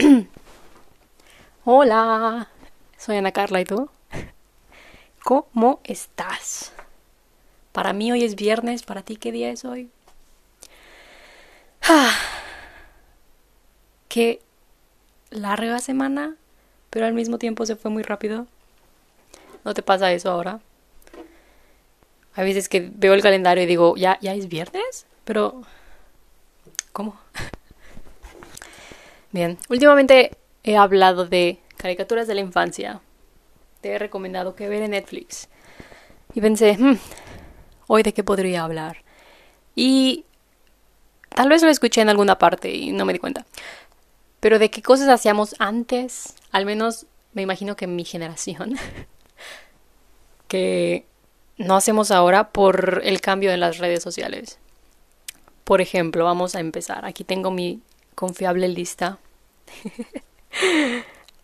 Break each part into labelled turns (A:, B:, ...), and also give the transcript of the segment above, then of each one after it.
A: Hola, soy Ana Carla y tú. ¿Cómo estás? Para mí hoy es viernes, para ti qué día es hoy? Ah, qué larga semana, pero al mismo tiempo se fue muy rápido. ¿No te pasa eso ahora? Hay veces que veo el calendario y digo, ¿ya, ya es viernes? Pero, ¿cómo? Bien, últimamente he hablado de caricaturas de la infancia. Te he recomendado que ver en Netflix. Y pensé, hmm, hoy de qué podría hablar. Y tal vez lo escuché en alguna parte y no me di cuenta. Pero de qué cosas hacíamos antes, al menos me imagino que en mi generación, que no hacemos ahora por el cambio en las redes sociales. Por ejemplo, vamos a empezar. Aquí tengo mi confiable lista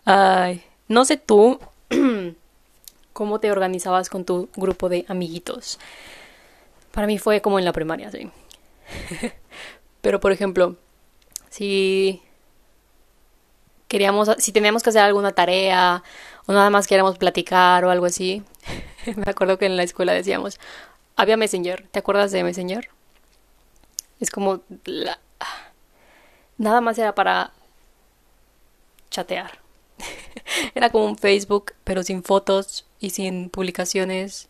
A: no sé tú cómo te organizabas con tu grupo de amiguitos. Para mí fue como en la primaria, sí. Pero por ejemplo, si queríamos, si teníamos que hacer alguna tarea o nada más queríamos platicar o algo así, me acuerdo que en la escuela decíamos, había Messenger, ¿te acuerdas de Messenger? Es como la... nada más era para chatear. Era como un Facebook, pero sin fotos y sin publicaciones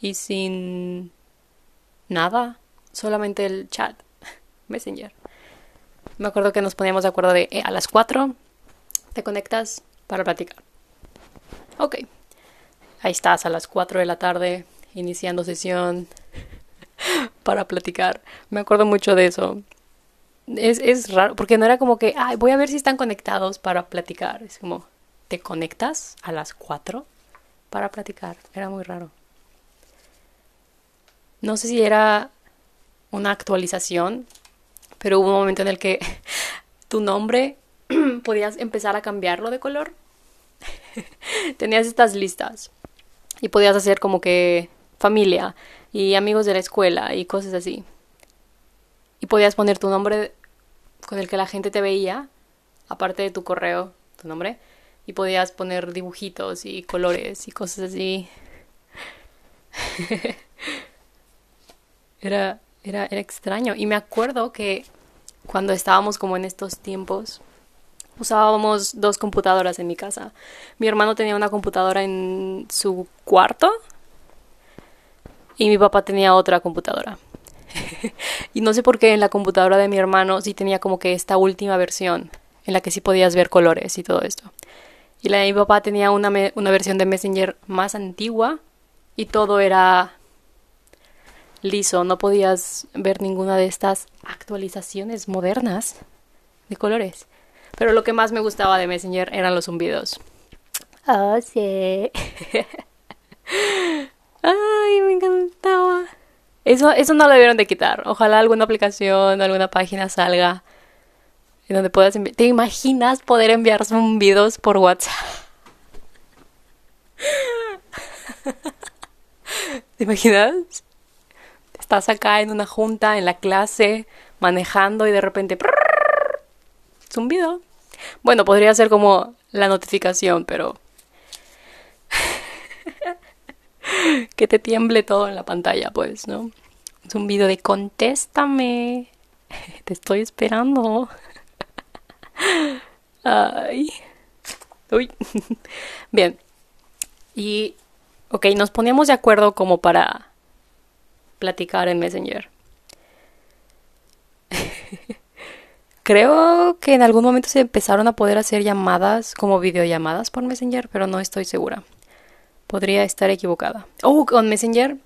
A: y sin nada, solamente el chat, Messenger. Me acuerdo que nos poníamos de acuerdo de eh, a las 4 te conectas para platicar. Ok, ahí estás a las 4 de la tarde iniciando sesión para platicar. Me acuerdo mucho de eso es, raro, porque no era como que, ay, voy a ver si están conectados para platicar. Es como, ¿te conectas a las 4 para platicar? Era muy raro. No sé si era una actualización, pero hubo un momento en el que tu nombre podías empezar a cambiarlo de color. Tenías estas listas y podías hacer como que familia y amigos de la escuela y cosas así. Y podías poner tu nombre con el que la gente te veía, aparte de tu correo, tu nombre, y podías poner dibujitos y colores y cosas así. era, era, era extraño. Y me acuerdo que cuando estábamos como en estos tiempos, usábamos dos computadoras en mi casa. Mi hermano tenía una computadora en su cuarto y mi papá tenía otra computadora. y no sé por qué en la computadora de mi hermano sí tenía como que esta última versión en la que sí podías ver colores y todo esto. Y la de mi papá tenía una, versión de Messenger más antigua y todo era liso, no podías ver ninguna de estas actualizaciones modernas de colores. Pero lo que más me gustaba de Messenger eran los zumbidos. Oh, sí. Ay, me encantaba. Eso, no lo debieron de quitar. Ojalá alguna aplicación, alguna página salga en donde puedas enviar. ¿Te imaginas poder enviar zumbidos por WhatsApp? ¿Te imaginas? Estás acá en una junta, en la clase, manejando y de repente zumbido. Bueno, podría ser como la notificación, pero que te tiemble todo en la pantalla, pues, ¿no? Es un video de contéstame. Te estoy esperando. Ay. Uy. Bien. Y, ok, nos poníamos de acuerdo como para platicar en Messenger. Creo que en algún momento se empezaron a poder hacer llamadas como videollamadas por Messenger, pero no estoy segura. Podría estar equivocada. Oh, con Messenger,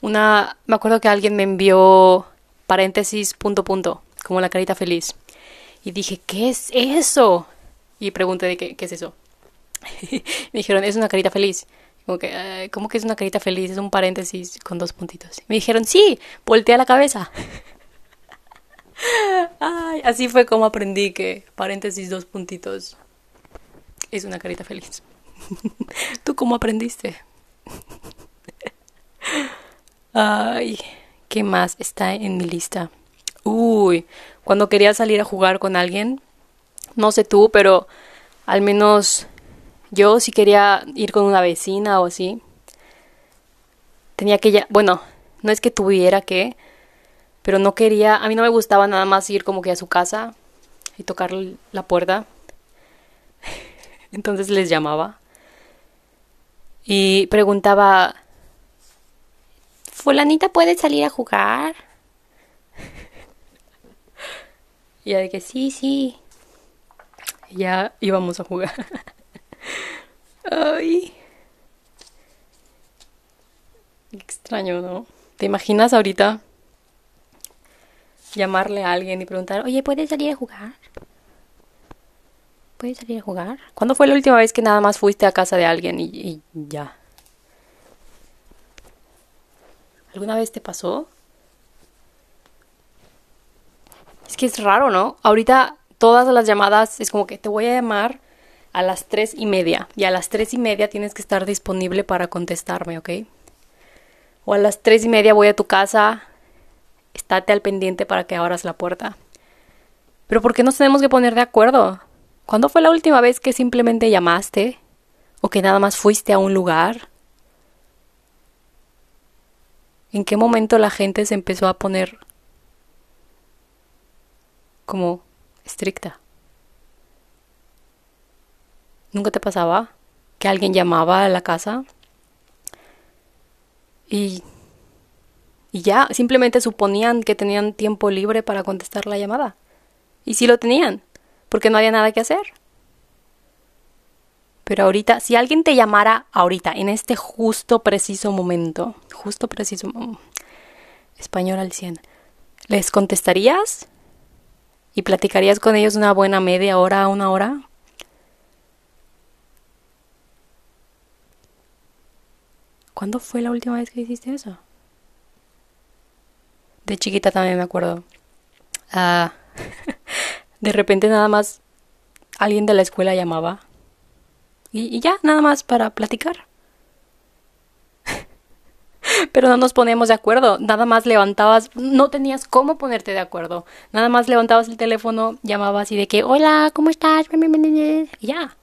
A: una. Me acuerdo que alguien me envió paréntesis punto punto, como la carita feliz. Y dije, ¿qué es eso? Y pregunté de qué, qué es eso. me dijeron, es una carita feliz. Como que, ah, ¿cómo que es una carita feliz? Es un paréntesis con dos puntitos. Me dijeron, sí, voltea la cabeza. así fue como aprendí que paréntesis dos puntitos es una carita feliz. ¿Tú cómo aprendiste? Ay, ¿qué más está en mi lista? Uy, cuando quería salir a jugar con alguien, no sé tú, pero al menos yo si quería ir con una vecina o así, tenía que ya, bueno, no es que tuviera que, pero no quería, a mí no me gustaba nada más ir como que a su casa y tocar la puerta. Entonces les llamaba y preguntaba, fulanita puede salir a jugar. y de que sí, sí. ya íbamos a jugar. Ay. Extraño, ¿no? ¿Te imaginas ahorita llamarle a alguien y preguntar, oye, ¿puedes salir a jugar? ¿Puedes salir a jugar? ¿Cuándo fue la última vez que nada más fuiste a casa de alguien y, ya? ¿Alguna vez te pasó? Es que es raro, ¿no? Ahorita todas las llamadas es como que te voy a llamar a las tres y media. Y a las tres y media tienes que estar disponible para contestarme, ¿ok? O a las tres y media voy a tu casa. Estate al pendiente para que abras la puerta. Pero ¿por qué nos tenemos que poner de acuerdo? ¿Cuándo fue la última vez que simplemente llamaste? ¿O que nada más fuiste a un lugar? ¿En qué momento la gente se empezó a poner como estricta? ¿Nunca te pasaba que alguien llamaba a la casa? Y, ya, simplemente suponían que tenían tiempo libre para contestar la llamada. Y sí lo tenían porque no había nada que hacer. Pero ahorita, si alguien te llamara ahorita, en este justo preciso momento, justo preciso, español al 100, ¿les contestarías? ¿Y platicarías con ellos una buena media hora, una hora? ¿Cuándo fue la última vez que hiciste eso? De chiquita también me acuerdo. Ah... De repente nada más alguien de la escuela llamaba y, ya, nada más para platicar. Pero no nos poníamos de acuerdo, nada más levantabas, no tenías cómo ponerte de acuerdo, nada más levantabas el teléfono, llamabas y de que, hola, ¿cómo estás? Y ya.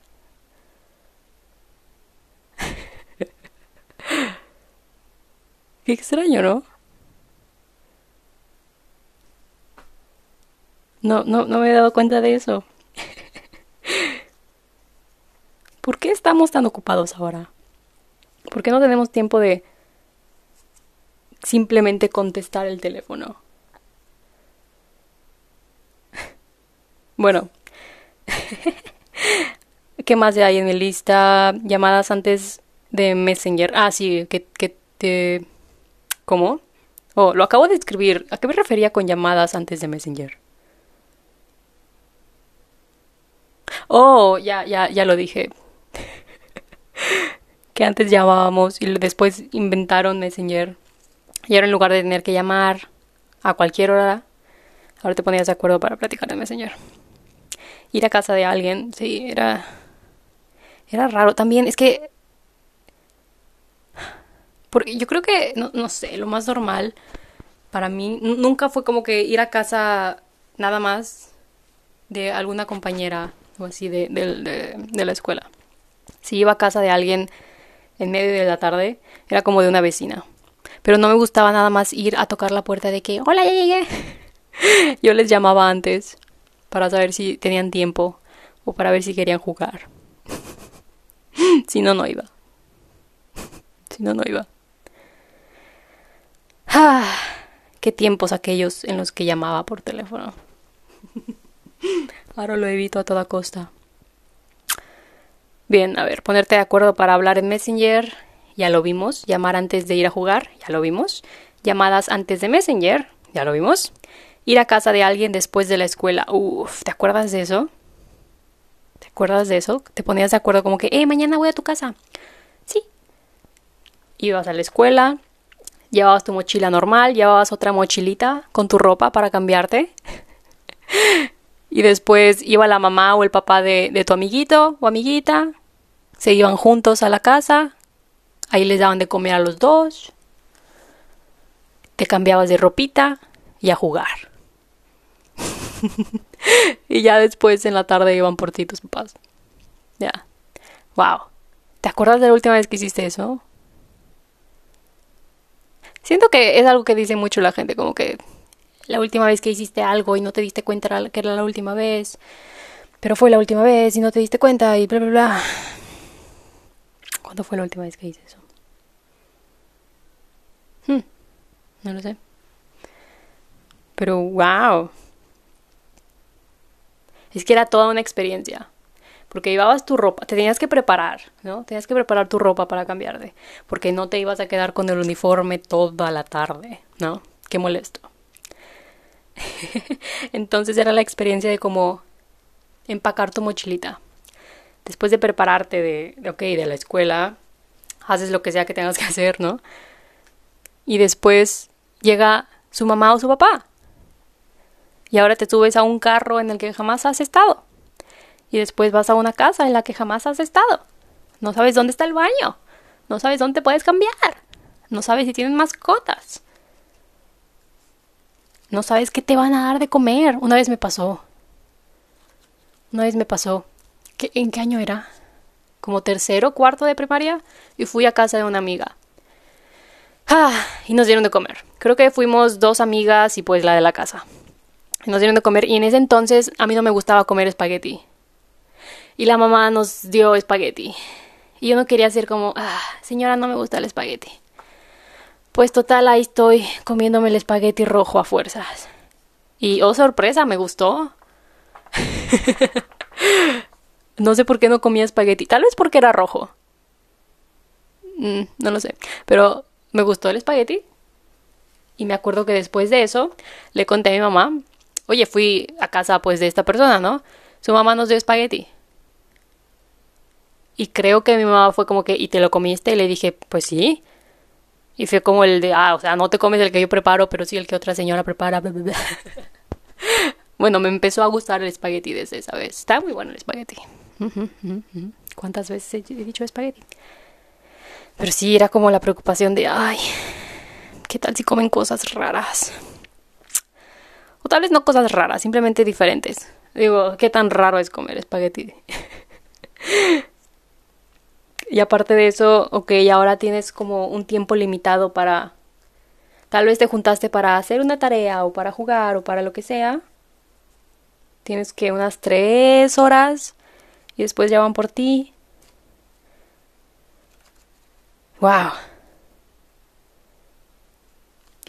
A: Qué extraño, ¿no? No, no, no me he dado cuenta de eso. ¿Por qué estamos tan ocupados ahora? ¿Por qué no tenemos tiempo de simplemente contestar el teléfono? Bueno, ¿qué más hay en mi lista? Llamadas antes de Messenger. Ah, sí, que, te... ¿Cómo? Oh, lo acabo de escribir. ¿A qué me refería con llamadas antes de Messenger? Oh, ya, ya, ya lo dije. que antes llamábamos y después inventaron Messenger. Y ahora en lugar de tener que llamar a cualquier hora, ahora te ponías de acuerdo para platicar en Messenger. Ir a casa de alguien, sí, era. Era raro. También es que. Porque yo creo que, no, no sé, lo más normal para mí nunca fue como que ir a casa nada más de alguna compañera o así de, la escuela. Si iba a casa de alguien en medio de la tarde, era como de una vecina. Pero no me gustaba nada más ir a tocar la puerta de que, hola, ya llegué. Yo les llamaba antes para saber si tenían tiempo o para ver si querían jugar. si no, no iba. si no, no iba. Ah, qué tiempos aquellos en los que llamaba por teléfono. Ahora lo evito a toda costa. Bien, a ver, ponerte de acuerdo para hablar en Messenger, ya lo vimos. Llamar antes de ir a jugar, ya lo vimos. Llamadas antes de Messenger, ya lo vimos. Ir a casa de alguien después de la escuela, ¿uf, ¿te acuerdas de eso? ¿Te acuerdas de eso? Te ponías de acuerdo como que, eh, mañana voy a tu casa. Sí. Ibas a la escuela, llevabas tu mochila normal, llevabas otra mochilita con tu ropa para cambiarte. Y después iba la mamá o el papá de, tu amiguito o amiguita, se iban juntos a la casa, ahí les daban de comer a los dos, te cambiabas de ropita y a jugar. y ya después en la tarde iban por ti tus papás. Ya. Wow. ¿Te acuerdas de la última vez que hiciste eso? Siento que es algo que dice mucho la gente, como que la última vez que hiciste algo y no te diste cuenta que era la última vez, pero fue la última vez y no te diste cuenta y bla, bla, bla. ¿Cuándo fue la última vez que hice eso? Hmm, no lo sé. Pero wow. Es que era toda una experiencia porque llevabas tu ropa, te tenías que preparar, ¿no? Tenías que preparar tu ropa para cambiarte, porque no te ibas a quedar con el uniforme toda la tarde, ¿no? Qué molesto. Entonces era la experiencia de como empacar tu mochilita. Después de prepararte de, ok, de la escuela, haces lo que sea que tengas que hacer, ¿no? Y después llega su mamá o su papá. Y ahora te subes a un carro en el que jamás has estado. Y después vas a una casa en la que jamás has estado. No sabes dónde está el baño. No sabes dónde puedes cambiar. No sabes si tienen mascotas. No sabes qué te van a dar de comer. Una vez me pasó. Una vez me pasó. ¿En qué año era? Como tercero, cuarto de primaria. Y fui a casa de una amiga. Ah, y nos dieron de comer. Creo que fuimos dos amigas y pues la de la casa. nos dieron de comer. Y en ese entonces a mí no me gustaba comer espagueti. Y la mamá nos dio espagueti. Y yo no quería ser como, ah, señora, no me gusta el espagueti. Pues total, ahí estoy comiéndome el espagueti rojo a fuerzas. Y oh sorpresa, me gustó. no sé por qué no comía espagueti. Tal vez porque era rojo. Mm, no lo sé. Pero me gustó el espagueti. Y me acuerdo que después de eso le conté a mi mamá. Oye, fui a casa pues de esta persona, ¿no? Su mamá nos dio espagueti. Y creo que mi mamá fue como que, ¿y te lo comiste? Y le dije, pues sí. Y fue como el de, ah, o sea, no te comes el que yo preparo, pero sí el que otra señora prepara. bueno, me empezó a gustar el espagueti desde esa vez. Está muy bueno el espagueti. ¿Cuántas veces he dicho espagueti? Pero sí, era como la preocupación de, ay, ¿qué tal si comen cosas raras? O tal vez no cosas raras, simplemente diferentes. Digo, ¿qué tan raro es comer espagueti? Y aparte de eso, ok, ahora tienes como un tiempo limitado para... Tal vez te juntaste para hacer una tarea o para jugar o para lo que sea. Tienes que unas tres horas y después ya van por ti. ¡Wow!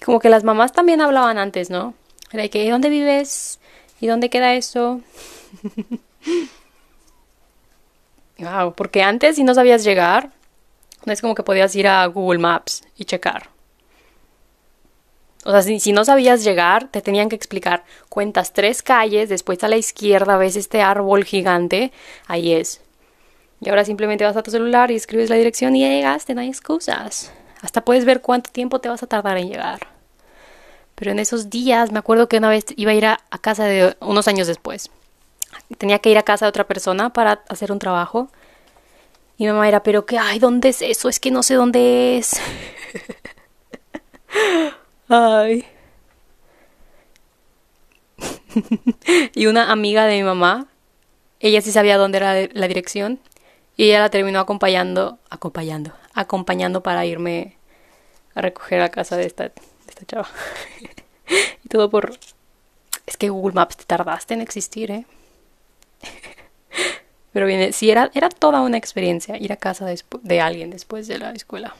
A: Como que las mamás también hablaban antes, ¿no? Era que, ¿dónde vives? ¿Y dónde queda eso? porque antes si no sabías llegar, no es como que podías ir a Google Maps y checar. O sea, si, no sabías llegar, te tenían que explicar. Cuentas tres calles, después a la izquierda ves este árbol gigante, ahí es. Y ahora simplemente vas a tu celular y escribes la dirección y llegas llegaste, no hay excusas. Hasta puedes ver cuánto tiempo te vas a tardar en llegar. Pero en esos días me acuerdo que una vez iba a ir a casa de unos años después tenía que ir a casa de otra persona para hacer un trabajo. Y mi mamá era, pero qué? ay, ¿dónde es eso? Es que no sé dónde es. ay. y una amiga de mi mamá, ella sí sabía dónde era la dirección. Y ella la terminó acompañando, acompañando, acompañando para irme a recoger a casa de esta, de esta chava. y todo por... Es que Google Maps te tardaste en existir, ¿eh? Pero bien, si era, era toda una experiencia ir a casa de, de alguien después de la escuela.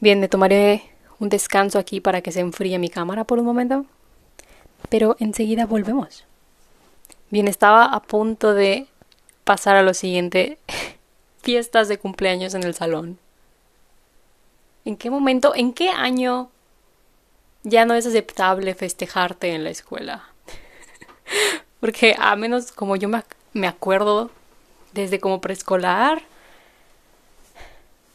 A: Bien, me tomaré un descanso aquí para que se enfríe mi cámara por un momento. Pero enseguida volvemos. Bien, estaba a punto de pasar a lo siguiente. Fiestas de cumpleaños en el salón. ¿En qué momento, en qué año ya no es aceptable festejarte en la escuela? Porque a menos como yo me, acuerdo desde como preescolar.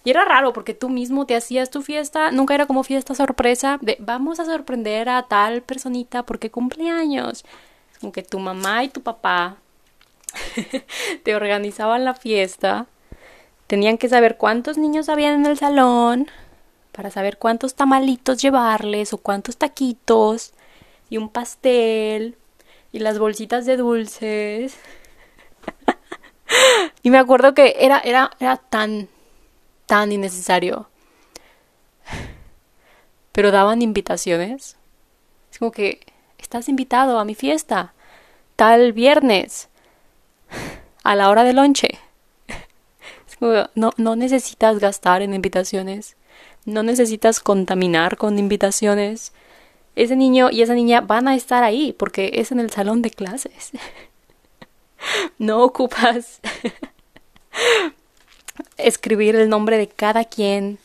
A: Y era raro porque tú mismo te hacías tu fiesta, nunca era como fiesta sorpresa de vamos a sorprender a tal personita porque cumpleaños. que tu mamá y tu papá te organizaban la fiesta, tenían que saber cuántos niños había en el salón para saber cuántos tamalitos llevarles o cuántos taquitos y un pastel y las bolsitas de dulces. y me acuerdo que era, era, era tan, tan innecesario. Pero daban invitaciones. Es como que, estás invitado a mi fiesta, tal viernes, a la hora de lonche. Es como, no, no necesitas gastar en invitaciones. No necesitas contaminar con invitaciones ese niño y esa niña van a estar ahí porque es en el salón de clases. no ocupas escribir el nombre de cada quien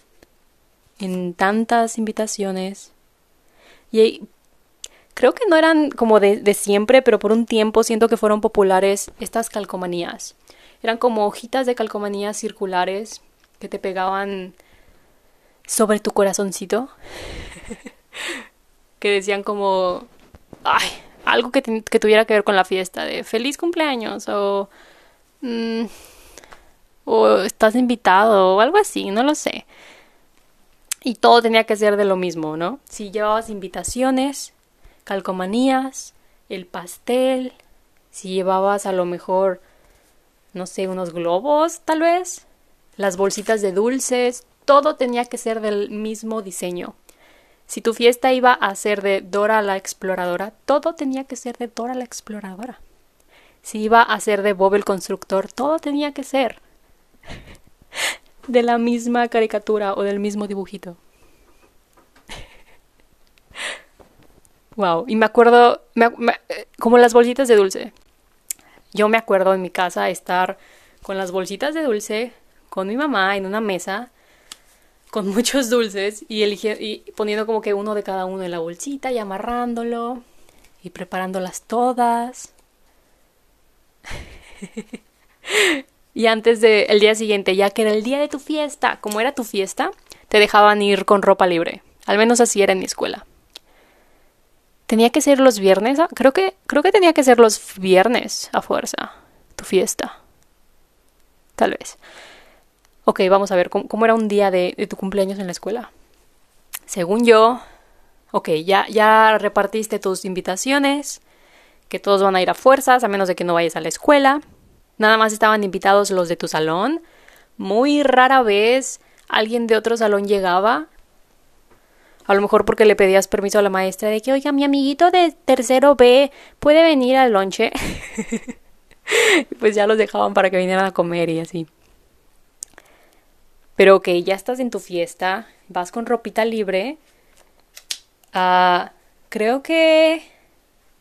A: en tantas invitaciones. Y creo que no eran como de, de siempre, pero por un tiempo siento que fueron populares estas calcomanías. Eran como hojitas de calcomanías circulares que te pegaban sobre tu corazoncito. que decían como, ay, algo que, tuviera que ver con la fiesta, de feliz cumpleaños o, mm, o estás invitado o algo así, no lo sé. Y todo tenía que ser de lo mismo, ¿no? Si llevabas invitaciones, calcomanías, el pastel, si llevabas a lo mejor, no sé, unos globos tal vez, las bolsitas de dulces, todo tenía que ser del mismo diseño. Si tu fiesta iba a ser de Dora la Exploradora, todo tenía que ser de Dora la Exploradora. Si iba a ser de Bob el Constructor, todo tenía que ser de la misma caricatura o del mismo dibujito. Wow, y me acuerdo, eh, como las bolsitas de dulce. Yo me acuerdo en mi casa estar con las bolsitas de dulce, con mi mamá en una mesa, con muchos dulces y, y poniendo como que uno de cada uno en la bolsita y amarrándolo y preparándolas todas. y antes del día siguiente, ya que era el día de tu fiesta, como era tu fiesta, te dejaban ir con ropa libre. Al menos así era en mi escuela. Tenía que ser los viernes, ah, creo que creo que tenía que ser los viernes a fuerza tu fiesta. Tal vez. Ok, vamos a ver, ¿cómo, era un día de, tu cumpleaños en la escuela? Según yo, ok, ya, ya repartiste tus invitaciones, que todos van a ir a fuerzas, a menos de que no vayas a la escuela. Nada más estaban invitados los de tu salón. Muy rara vez alguien de otro salón llegaba. A lo mejor porque le pedías permiso a la maestra de que, oiga, mi amiguito de tercero B puede venir al lonche. pues ya los dejaban para que vinieran a comer y así. Pero que ya estás en tu fiesta, vas con ropita libre. Ah, creo que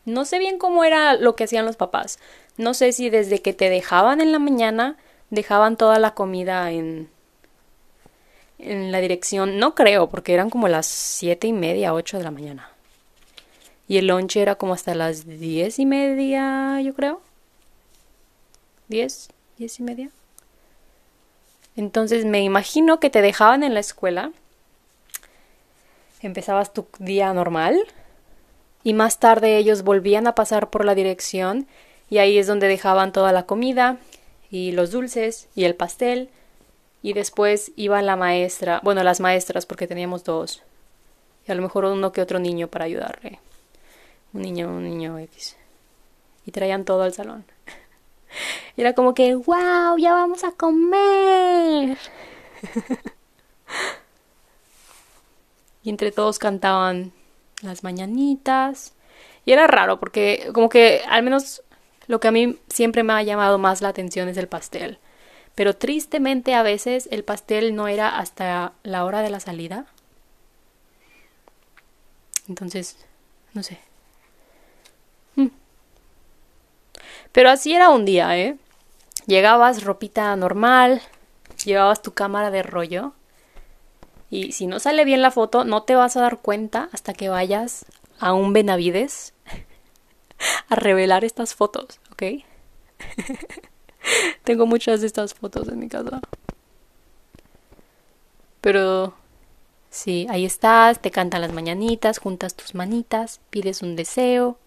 A: no sé bien cómo era lo que hacían los papás. No sé si desde que te dejaban en la mañana dejaban toda la comida en en la dirección, no creo, porque eran como las siete y media, ocho de la mañana. Y el lunch era como hasta las diez y media, yo creo. ¿Diez? ¿Diez y media? Entonces me imagino que te dejaban en la escuela, empezabas tu día normal y más tarde ellos volvían a pasar por la dirección y ahí es donde dejaban toda la comida y los dulces y el pastel y después iba la maestra, bueno, las maestras porque teníamos dos y a lo mejor uno que otro niño para ayudarle. Un niño, un niño X. Y traían todo al salón. era como que, wow, ya vamos a comer. y entre todos cantaban las mañanitas. Y era raro porque como que al menos lo que a mí siempre me ha llamado más la atención es el pastel. Pero tristemente a veces el pastel no era hasta la hora de la salida. Entonces, no sé, Pero así era un día, ¿eh? Llegabas ropita normal, llevabas tu cámara de rollo. Y si no sale bien la foto, no te vas a dar cuenta hasta que vayas a un Benavides a revelar estas fotos, ¿ok? Tengo muchas de estas fotos en mi casa. Pero sí, ahí estás, te cantan las mañanitas, juntas tus manitas, pides un deseo,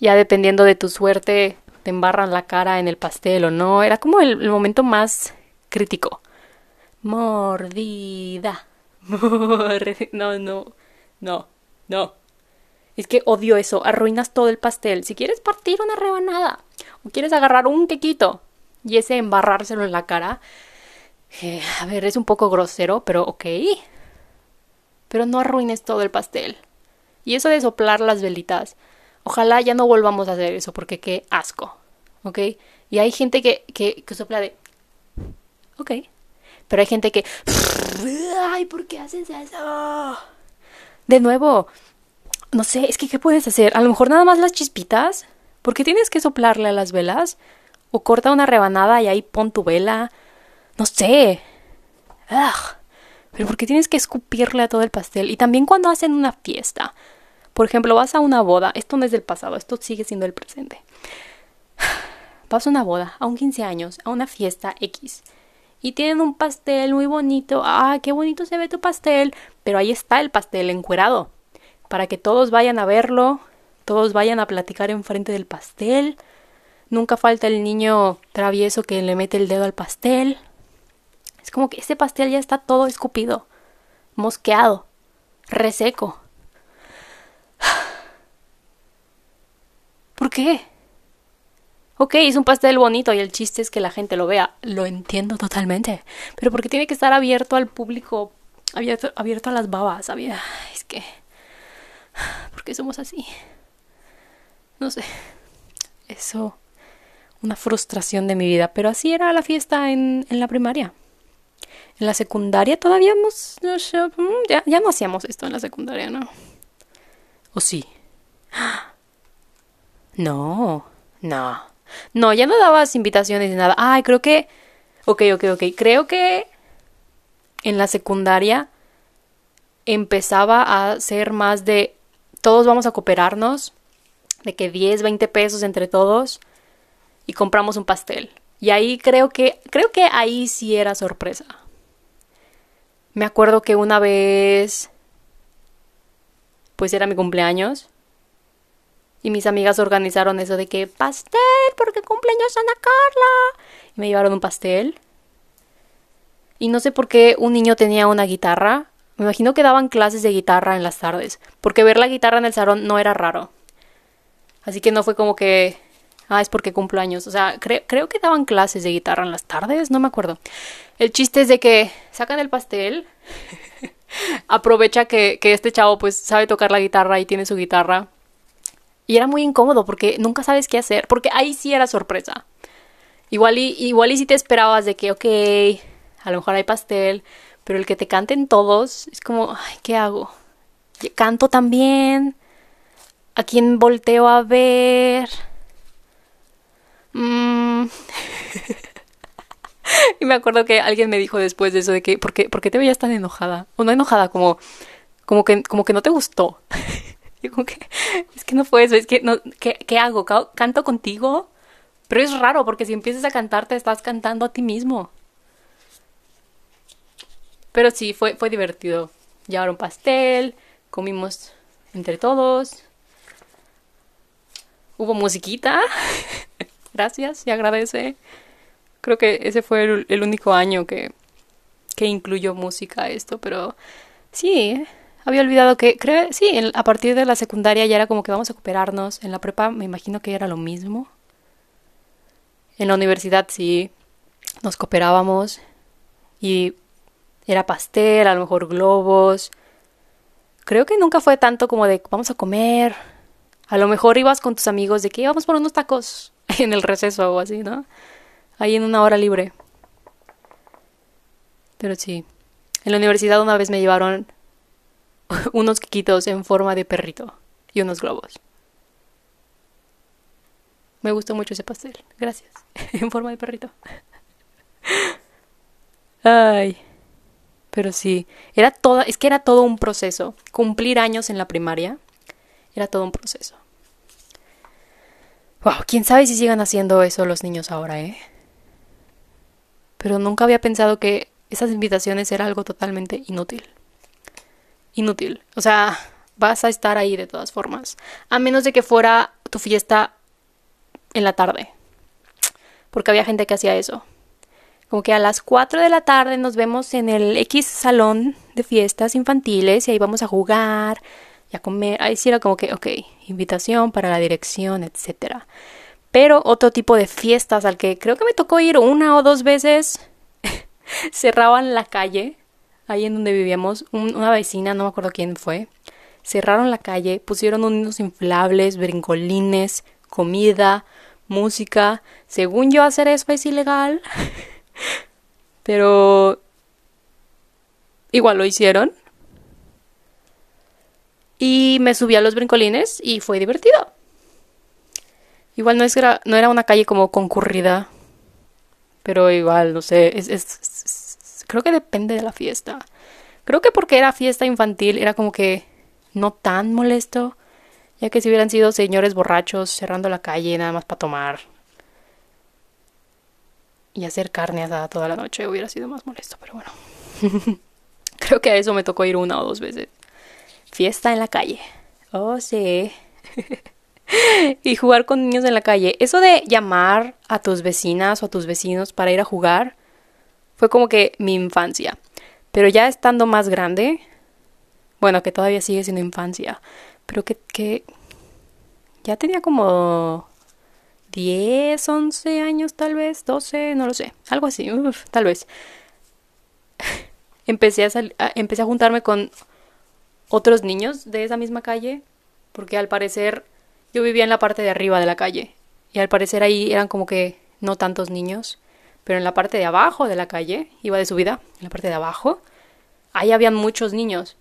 A: ya dependiendo de tu suerte te embarran la cara en el pastel o no, era como el, momento más crítico. Mordida. No, no, no, no. Es que odio eso, arruinas todo el pastel. Si quieres partir una rebanada o quieres agarrar un tequito... y ese embarrárselo en la cara, eh, a ver, es un poco grosero, pero ok. Pero no arruines todo el pastel. Y eso de soplar las velitas. Ojalá ya no volvamos a hacer eso, porque qué asco, ¿ok? Y hay gente que, sopla de... Ok. Pero hay gente que... ¡Ay, ¿por qué haces eso? De nuevo, no sé, es que ¿qué puedes hacer? A lo mejor nada más las chispitas, porque tienes que soplarle a las velas, o corta una rebanada y ahí pon tu vela, no sé. Pero Pero qué tienes que escupirle a todo el pastel. Y también cuando hacen una fiesta, por ejemplo, vas a una boda, esto no es del pasado, esto sigue siendo el presente. Vas a una boda, a un 15 años, a una fiesta X. Y tienen un pastel muy bonito. Ah, qué bonito se ve tu pastel. Pero ahí está el pastel encuerado. Para que todos vayan a verlo, todos vayan a platicar enfrente del pastel. Nunca falta el niño travieso que le mete el dedo al pastel. Es como que ese pastel ya está todo escupido, mosqueado, reseco. ¿Por qué? Ok, es un pastel bonito y el chiste es que la gente lo vea. Lo entiendo totalmente. Pero porque tiene que estar abierto al público, abierto, abierto a las babas. sabía. Es que. ¿Por qué somos así? No sé. Eso. Una frustración de mi vida. Pero así era la fiesta en, en la primaria. En la secundaria todavía no... Mm, ya, ya no hacíamos esto en la secundaria, ¿no? ¿O sí? No, no. No, ya no dabas invitaciones ni nada. Ay, creo que. Ok, ok, ok. Creo que en la secundaria empezaba a ser más de todos vamos a cooperarnos, de que 10, 20 pesos entre todos y compramos un pastel. Y ahí creo que creo que ahí sí era sorpresa. Me acuerdo que una vez pues era mi cumpleaños y mis amigas organizaron eso de que pastel, porque cumpleaños Ana Carla. Y me llevaron un pastel. Y no sé por qué un niño tenía una guitarra. Me imagino que daban clases de guitarra en las tardes, porque ver la guitarra en el salón no era raro. Así que no fue como que, ah, es porque cumpleaños. O sea, creo que daban clases de guitarra en las tardes, no me acuerdo. El chiste es de que sacan el pastel, aprovecha que, que este chavo pues sabe tocar la guitarra y tiene su guitarra y era muy incómodo porque nunca sabes qué hacer, porque ahí sí era sorpresa. Igual y, igual y si te esperabas de que, ok, a lo mejor hay pastel, pero el que te canten todos es como, ay, ¿qué hago? ¿Canto también? ¿A quién volteo a ver? Mm. y me acuerdo que alguien me dijo después de eso de que, ¿por qué, te veías tan enojada? O no enojada, como, como, que, como que no te gustó. que, es que no fue eso, es que, no, ¿qué, hago? ¿Canto contigo? Pero es raro porque si empiezas a cantar te estás cantando a ti mismo. Pero sí, fue, fue divertido. Llevaron pastel, comimos entre todos. Hubo musiquita. Gracias y agradece. Creo que ese fue el, único año que, que incluyó música a esto, pero sí, ¿eh? había olvidado que, creo, sí, a partir de la secundaria ya era como que vamos a cooperarnos. En la prepa me imagino que era lo mismo. En la universidad sí, nos cooperábamos y era pastel, a lo mejor globos. Creo que nunca fue tanto como de vamos a comer. A lo mejor ibas con tus amigos de que Íbamos por unos tacos en el receso o así, ¿no? Ahí en una hora libre. Pero sí. En la universidad una vez me llevaron unos quitos en forma de perrito y unos globos. Me gustó mucho ese pastel. Gracias. en forma de perrito. Ay. Pero sí, era toda, es que era todo un proceso. Cumplir años en la primaria era todo un proceso. Wow, quién sabe si sigan haciendo eso los niños ahora, ¿eh? Pero nunca había pensado que esas invitaciones era algo totalmente inútil inútil. O sea, vas a estar ahí de todas formas. A menos de que fuera tu fiesta en la tarde. Porque había gente que hacía eso. Como que a las 4 de la tarde nos vemos en el X salón de fiestas infantiles y ahí vamos a jugar y a comer. Ahí sí era como que, ok, invitación para la dirección, etcétera pero otro tipo de fiestas al que creo que me tocó ir una o dos veces cerraban la calle ahí en donde vivíamos, una vecina, no me acuerdo quién fue, cerraron la calle, pusieron unos inflables, brincolines, comida, música. Según yo hacer eso es ilegal, pero igual lo hicieron. Y me subí a los brincolines y fue divertido. Igual no, es, no era una calle como concurrida, pero igual, no sé, es, es, creo que depende de la fiesta. Creo que porque era fiesta infantil era como que no tan molesto, ya que si hubieran sido señores borrachos cerrando la calle nada más para tomar y hacer carne toda la noche hubiera sido más molesto, pero bueno. creo que a eso me tocó ir una o dos veces. Fiesta en la calle. Oh, sí. y jugar con niños en la calle. Eso de llamar a tus vecinas o a tus vecinos para ir a jugar fue como que mi infancia. Pero ya estando más grande, bueno, que todavía sigue siendo infancia, pero que, que ya tenía como 10, 11 años tal vez, 12, no lo sé, algo así, tal vez. empecé, a empecé a juntarme con otros niños de esa misma calle, porque al parecer yo vivía en la parte de arriba de la calle, y al parecer ahí eran como que no tantos niños, pero en la parte de abajo de la calle, iba de subida, en la parte de abajo, ahí habían muchos niños.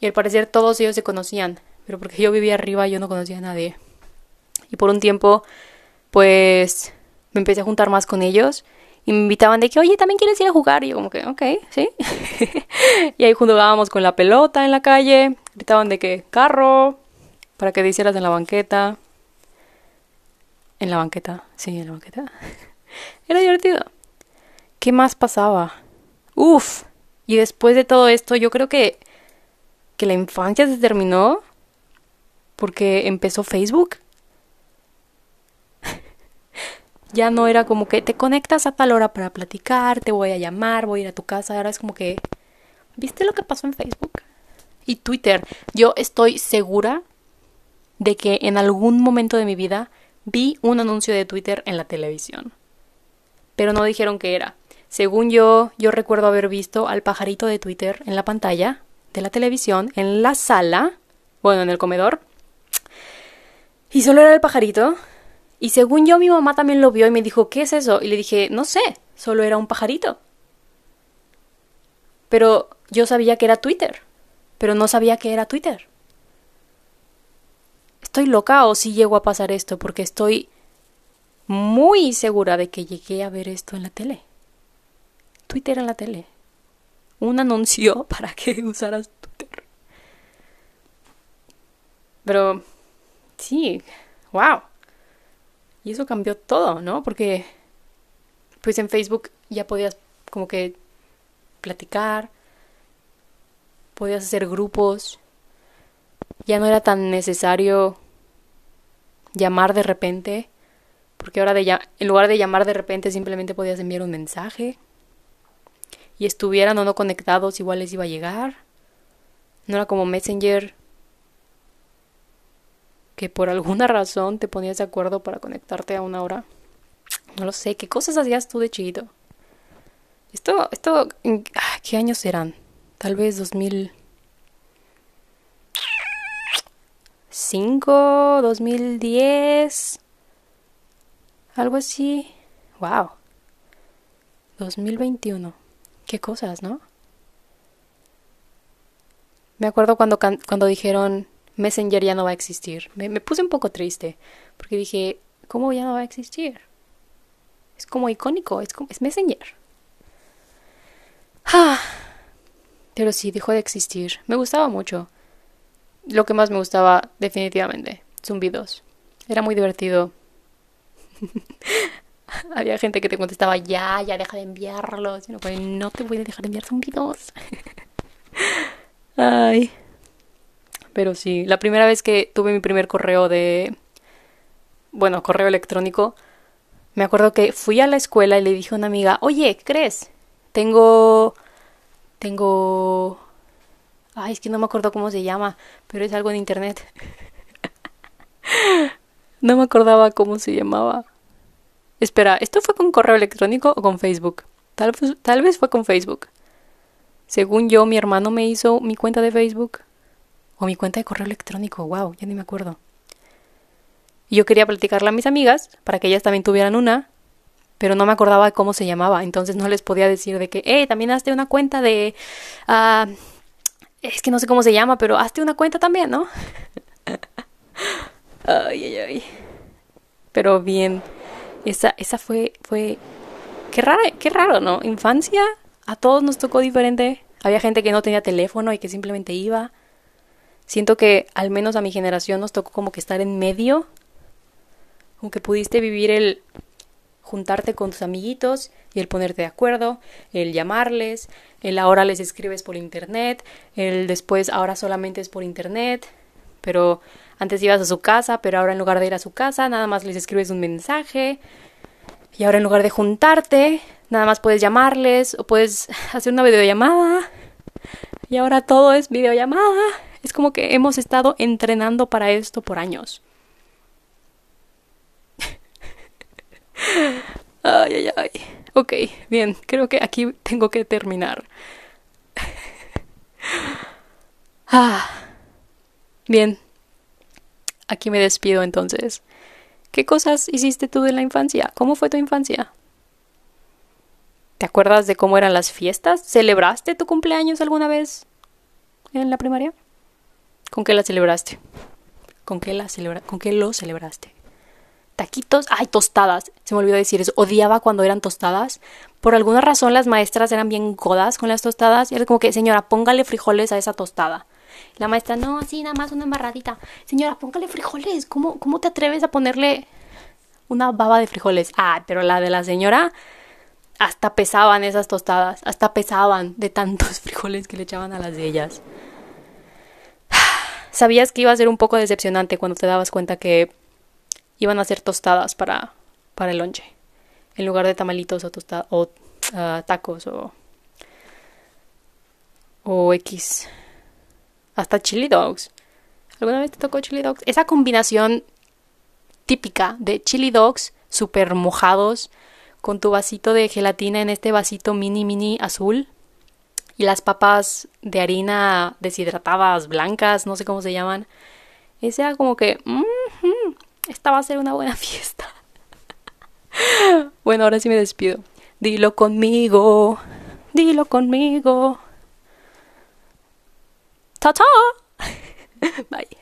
A: Y al parecer todos ellos se conocían, pero porque yo vivía arriba yo no conocía a nadie. Y por un tiempo, pues me empecé a juntar más con ellos y me invitaban de que, oye, ¿también quieres ir a jugar? Y yo como que, ok, sí. y ahí jugábamos con la pelota en la calle, gritaban de que, carro, para que te en la banqueta. En la banqueta, sí, en la banqueta. Era divertido. ¿Qué más pasaba? Uf. Y después de todo esto, yo creo que, que la infancia se terminó porque empezó Facebook. ya no era como que te conectas a tal hora para platicar, te voy a llamar, voy a ir a tu casa. Ahora es como que, ¿viste lo que pasó en Facebook? Y Twitter. Yo estoy segura de que en algún momento de mi vida vi un anuncio de Twitter en la televisión pero no dijeron que era. Según yo, yo recuerdo haber visto al pajarito de Twitter en la pantalla de la televisión, en la sala, bueno, en el comedor. Y solo era el pajarito. Y según yo, mi mamá también lo vio y me dijo, ¿qué es eso? Y le dije, no sé, solo era un pajarito. Pero yo sabía que era Twitter, pero no sabía que era Twitter. ¿Estoy loca o si llego a pasar esto? Porque estoy muy segura de que llegué a ver esto en la tele. Twitter en la tele. Un anuncio para que usaras Twitter. Pero sí, wow. Y eso cambió todo, ¿no? Porque pues en Facebook ya podías como que platicar, podías hacer grupos, ya no era tan necesario llamar de repente porque ahora de en lugar de llamar de repente simplemente podías enviar un mensaje. Y estuvieran o no conectados, igual les iba a llegar. No era como Messenger que por alguna razón te ponías de acuerdo para conectarte a una hora. No lo sé, ¿qué cosas hacías tú de chiquito? Esto, esto, ah, ¿qué años eran? Tal vez mil 2010. Algo así. ¡Wow! 2021. Qué cosas, ¿no? Me acuerdo cuando, cuando dijeron Messenger ya no va a existir. Me, puse un poco triste porque dije, ¿cómo ya no va a existir? Es como icónico, es, como, es Messenger. Ah, pero sí, dejó de existir. Me gustaba mucho. Lo que más me gustaba, definitivamente, zumbidos. Era muy divertido Había gente que te contestaba, ya, ya deja de enviarlos. no, te voy a dejar de enviar zumbidos. Ay. Pero sí, la primera vez que tuve mi primer correo de... Bueno, correo electrónico. Me acuerdo que fui a la escuela y le dije a una amiga, oye, crees? Tengo... Tengo... Ay, es que no me acuerdo cómo se llama, pero es algo en internet. no me acordaba cómo se llamaba. Espera, ¿esto fue con correo electrónico o con Facebook? Tal, vez fue con Facebook. Según yo, mi hermano me hizo mi cuenta de Facebook. O mi cuenta de correo electrónico, wow, ya ni me acuerdo. yo quería platicarla a mis amigas para que ellas también tuvieran una, pero no me acordaba de cómo se llamaba, entonces no les podía decir de que, hey, también hazte una cuenta de... Ah, es que no sé cómo se llama, pero hazte una cuenta también, ¿no? ay, ay, ay. Pero bien. Esa, esa fue, fue, qué raro, qué raro, ¿no? Infancia, a todos nos tocó diferente. Había gente que no tenía teléfono y que simplemente iba. Siento que al menos a mi generación nos tocó como que estar en medio, aunque que pudiste vivir el juntarte con tus amiguitos y el ponerte de acuerdo, el llamarles, el ahora les escribes por internet, el después ahora solamente es por internet, pero antes ibas a su casa, pero ahora en lugar de ir a su casa, nada más les escribes un mensaje. Y ahora en lugar de juntarte, nada más puedes llamarles o puedes hacer una videollamada. Y ahora todo es videollamada. Es como que hemos estado entrenando para esto por años. ay, ay, ay. Ok, bien, creo que aquí tengo que terminar. ah, bien, aquí me despido entonces. ¿Qué cosas hiciste tú en la infancia? ¿Cómo fue tu infancia? ¿Te acuerdas de cómo eran las fiestas? ¿Celebraste tu cumpleaños alguna vez en la primaria? ¿Con qué la celebraste? ¿Con qué, la ¿Con qué lo celebraste? Taquitos, ay, tostadas. Se me olvidó decir Odiaba cuando eran tostadas. Por alguna razón las maestras eran bien godas con las tostadas. Y era como que, señora, póngale frijoles a esa tostada. La maestra, no, así nada más una embarradita. Señora, póngale frijoles. ¿Cómo, ¿Cómo te atreves a ponerle una baba de frijoles? Ah, pero la de la señora, hasta pesaban esas tostadas, hasta pesaban de tantos frijoles que le echaban a las de ellas. Sabías que iba a ser un poco decepcionante cuando te dabas cuenta que iban a ser tostadas para, para el lonche, en lugar de tamalitos o, o ah, tacos o, o X hasta chili dogs. ¿Alguna vez te tocó chili dogs? Esa combinación típica de chili dogs super mojados con tu vasito de gelatina en este vasito mini mini azul y las papas de harina deshidratadas blancas, no sé cómo se llaman. Ese era como que, mm-hmm, esta va a ser una buena fiesta. bueno, ahora sí me despido. Dilo conmigo, dilo conmigo. Ta ta! Bye.